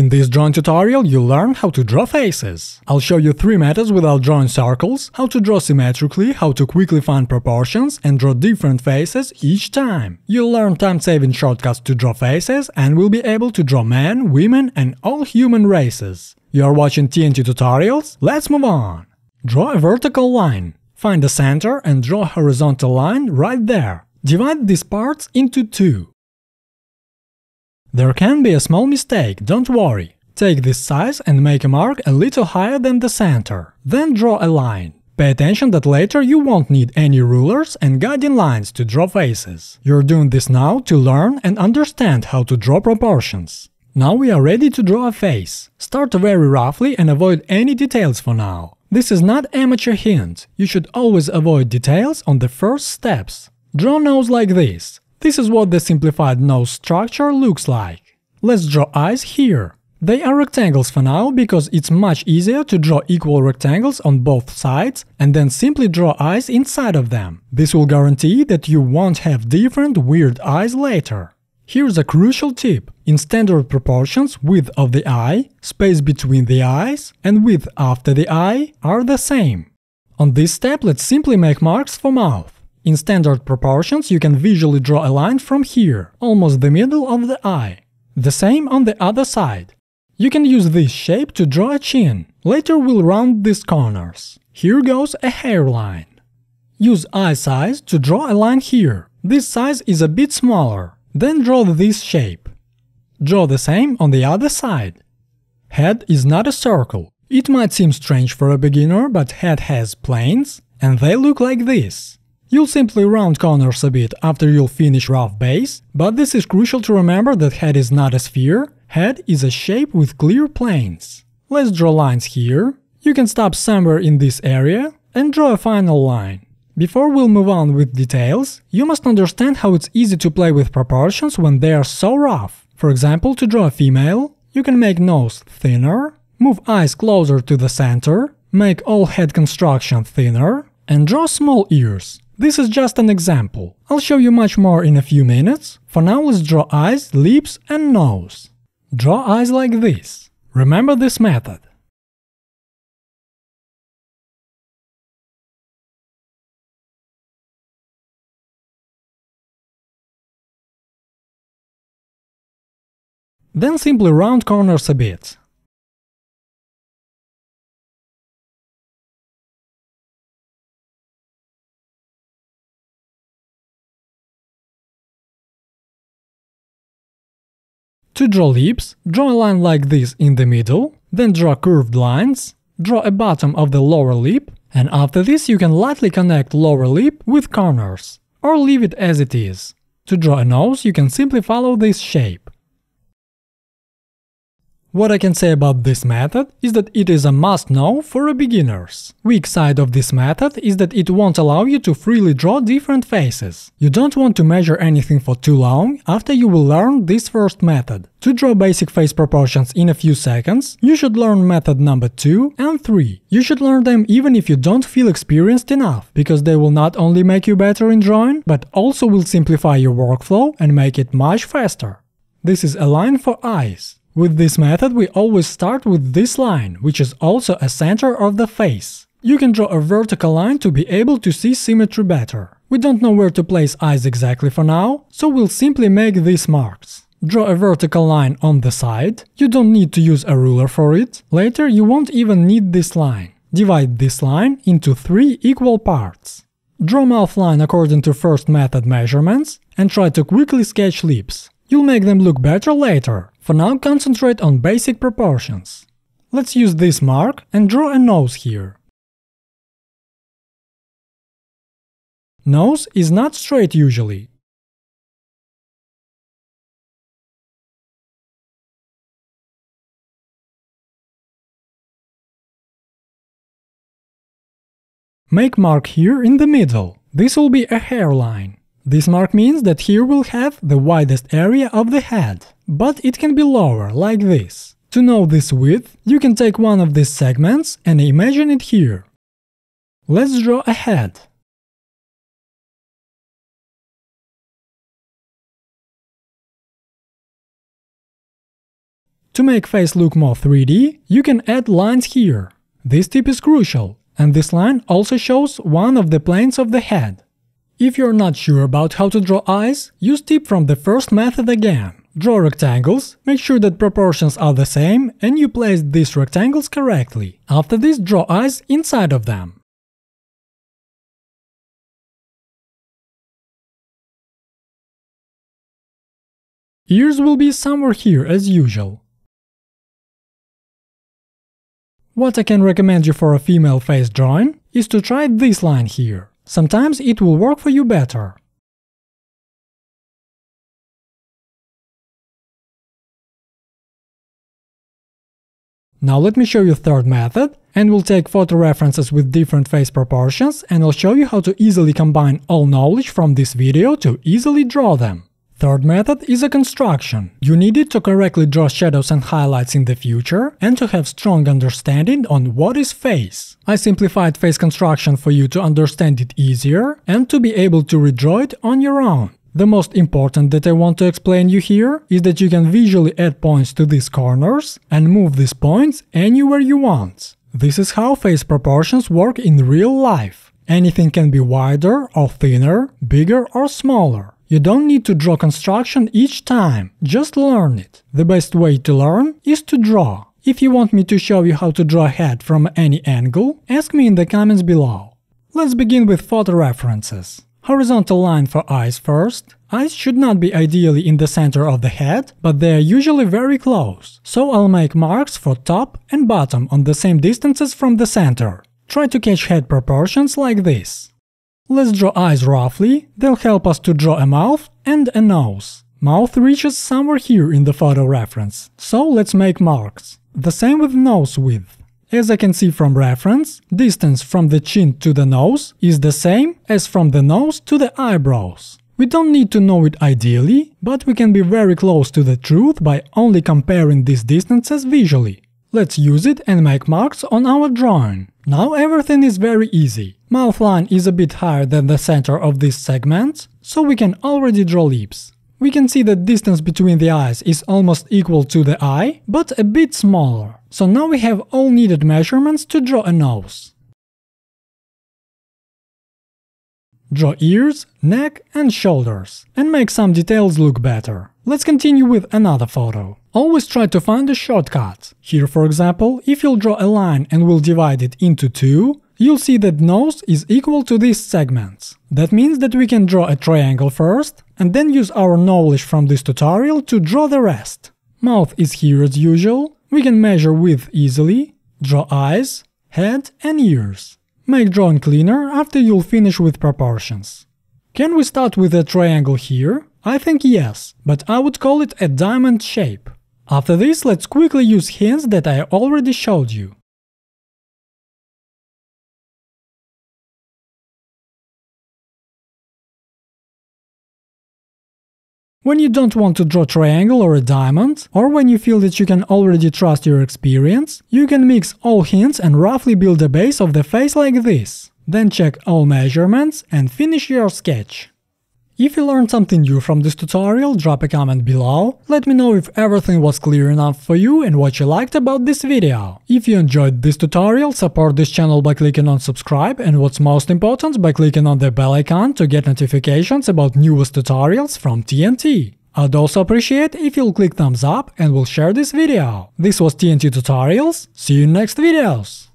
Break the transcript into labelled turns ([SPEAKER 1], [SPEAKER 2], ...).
[SPEAKER 1] In this drawing tutorial you will learn how to draw faces. I'll show you 3 methods without drawing circles, how to draw symmetrically, how to quickly find proportions and draw different faces each time. You'll learn time-saving shortcuts to draw faces and will be able to draw men, women and all human races. You are watching TNT tutorials, let's move on! Draw a vertical line. Find the center and draw a horizontal line right there. Divide these parts into two. There can be a small mistake, don't worry. Take this size and make a mark a little higher than the center. Then draw a line. Pay attention that later you won't need any rulers and guiding lines to draw faces. You're doing this now to learn and understand how to draw proportions. Now we are ready to draw a face. Start very roughly and avoid any details for now. This is not amateur hint, you should always avoid details on the first steps. Draw nose like this. This is what the simplified nose structure looks like. Let's draw eyes here. They are rectangles for now, because it's much easier to draw equal rectangles on both sides and then simply draw eyes inside of them. This will guarantee that you won't have different weird eyes later. Here's a crucial tip. In standard proportions, width of the eye, space between the eyes and width after the eye are the same. On this step let's simply make marks for mouth. In standard proportions you can visually draw a line from here, almost the middle of the eye. The same on the other side. You can use this shape to draw a chin. Later we'll round these corners. Here goes a hairline. Use eye size to draw a line here. This size is a bit smaller. Then draw this shape. Draw the same on the other side. Head is not a circle. It might seem strange for a beginner, but head has planes, and they look like this. You'll simply round corners a bit after you'll finish rough base, but this is crucial to remember that head is not a sphere, head is a shape with clear planes. Let's draw lines here. You can stop somewhere in this area and draw a final line. Before we'll move on with details, you must understand how it's easy to play with proportions when they are so rough. For example, to draw a female, you can make nose thinner, move eyes closer to the center, make all head construction thinner, and draw small ears. This is just an example. I'll show you much more in a few minutes. For now, let's draw eyes, lips and nose. Draw eyes
[SPEAKER 2] like this. Remember this method. Then simply round corners a bit. To draw lips, draw a line
[SPEAKER 1] like this in the middle, then draw curved lines, draw a bottom of the lower lip, and after this you can lightly connect lower lip with corners, or leave it as it is. To draw a nose, you can simply follow this shape. What I can say about this method is that it is a must-know for beginners. Weak side of this method is that it won't allow you to freely draw different faces. You don't want to measure anything for too long after you will learn this first method. To draw basic face proportions in a few seconds, you should learn method number 2 and 3. You should learn them even if you don't feel experienced enough, because they will not only make you better in drawing, but also will simplify your workflow and make it much faster. This is a line for eyes. With this method we always start with this line, which is also a center of the face. You can draw a vertical line to be able to see symmetry better. We don't know where to place eyes exactly for now, so we'll simply make these marks. Draw a vertical line on the side, you don't need to use a ruler for it, later you won't even need this line. Divide this line into three equal parts. Draw mouth line according to first method measurements and try to quickly sketch lips. You'll make them look better later, for now concentrate on basic proportions. Let's use this mark and draw a nose here.
[SPEAKER 2] Nose is not straight usually. Make mark here in the middle. This will be a hairline. This mark means
[SPEAKER 1] that here we'll have the widest area of the head but it can be lower, like this.
[SPEAKER 2] To know this width, you can take one of these segments and imagine it here. Let's draw a head. To make face look more 3D, you can add lines here. This tip is crucial, and this
[SPEAKER 1] line also shows one of the planes of the head. If you're not sure about how to draw eyes, use tip from the first method again. Draw rectangles, make sure that proportions are the
[SPEAKER 2] same and you place these rectangles correctly. After this, draw eyes inside of them. Ears will be somewhere here as usual. What I can recommend you for a female face drawing is to try this line here. Sometimes it will work for you better. Now let me show you third method and we'll take photo references with different
[SPEAKER 1] face proportions and I'll show you how to easily combine all knowledge from this video to easily draw them. Third method is a construction. You need it to correctly draw shadows and highlights in the future and to have strong understanding on what is face. I simplified face construction for you to understand it easier and to be able to redraw it on your own. The most important that I want to explain you here is that you can visually add points to these corners and move these points anywhere you want. This is how face proportions work in real life. Anything can be wider or thinner, bigger or smaller. You don't need to draw construction each time, just learn it. The best way to learn is to draw. If you want me to show you how to draw a head from any angle, ask me in the comments below. Let's begin with photo references. Horizontal line for eyes first. Eyes should not be ideally in the center of the head, but they are usually very close, so I'll make marks for top and bottom on the same distances from the center. Try to catch head proportions like this. Let's draw eyes roughly, they'll help us to draw a mouth and a nose. Mouth reaches somewhere here in the photo reference, so let's make marks. The same with nose width. As I can see from reference, distance from the chin to the nose is the same as from the nose to the eyebrows. We don't need to know it ideally, but we can be very close to the truth by only comparing these distances visually. Let's use it and make marks on our drawing. Now everything is very easy. Mouth line is a bit higher than the center of this segment, so we can already draw lips. We can see the distance between the eyes is almost equal to the eye, but a bit smaller. So now we have all needed measurements to draw a nose. Draw ears, neck and shoulders, and make some details look better. Let's continue with another photo. Always try to find a shortcut. Here for example, if you'll draw a line and will divide it into two, you'll see that nose is equal to these segments. That means that we can draw a triangle first, and then use our knowledge from this tutorial to draw the rest. Mouth is here as usual, we can measure width easily, draw eyes, head and ears. Make drawing cleaner after you'll finish with proportions. Can we start with a triangle here? I think yes, but I would call it a diamond shape. After this, let's quickly
[SPEAKER 2] use hints that I already showed you. when you don't want to draw a triangle or a diamond, or when you feel that you can already
[SPEAKER 1] trust your experience, you can mix all hints and roughly build a base of the face like this. Then check all measurements and finish your sketch. If you learned something new from this tutorial, drop a comment below, let me know if everything was clear enough for you and what you liked about this video. If you enjoyed this tutorial, support this channel by clicking on subscribe and what's most important, by clicking on the bell icon to get notifications about newest tutorials from TNT. I'd also appreciate if you'll click thumbs up and will share this video. This was TNT Tutorials, see you in next videos!